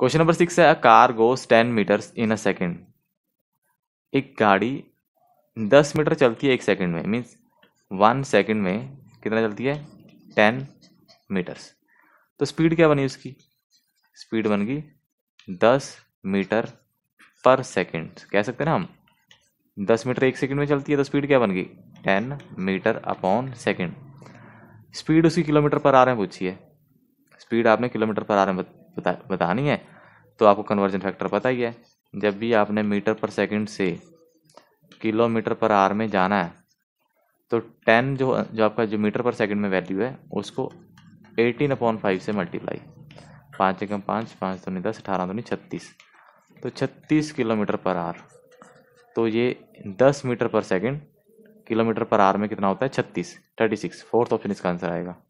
question number six है a car goes ten metres in a second एक गाड़ी दस मीटर चलती है एक सेकेंड में मीन्स वन सेकेंड में कितना चलती है टेन मीटर्स तो स्पीड क्या बनी उसकी स्पीड बन गई दस मीटर पर सेकेंड कह सकते हैं ना हम दस मीटर एक सेकेंड में चलती है तो स्पीड क्या बन गई ten metre upon second speed उसी किलोमीटर पर आ रहे हैं पूछिए स्पीड आपने किलोमीटर पर आ रहे हैं बता बतानी है तो आपको कन्वर्जन फैक्टर पता ही है जब भी आपने मीटर पर सेकंड से किलोमीटर पर आर में जाना है तो टेन जो जो आपका जो मीटर पर सेकंड में वैल्यू है उसको एटीन अपॉन फाइव से मल्टीप्लाई पाँच एकम पाँच पाँच दूनी दस अठारह नहीं छत्तीस तो छत्तीस किलोमीटर पर आर तो ये दस मीटर पर सेकेंड किलोमीटर पर आर में कितना होता है छत्तीस थर्टी सिक्स फोर्थ ऑप्शन इसका आंसर आएगा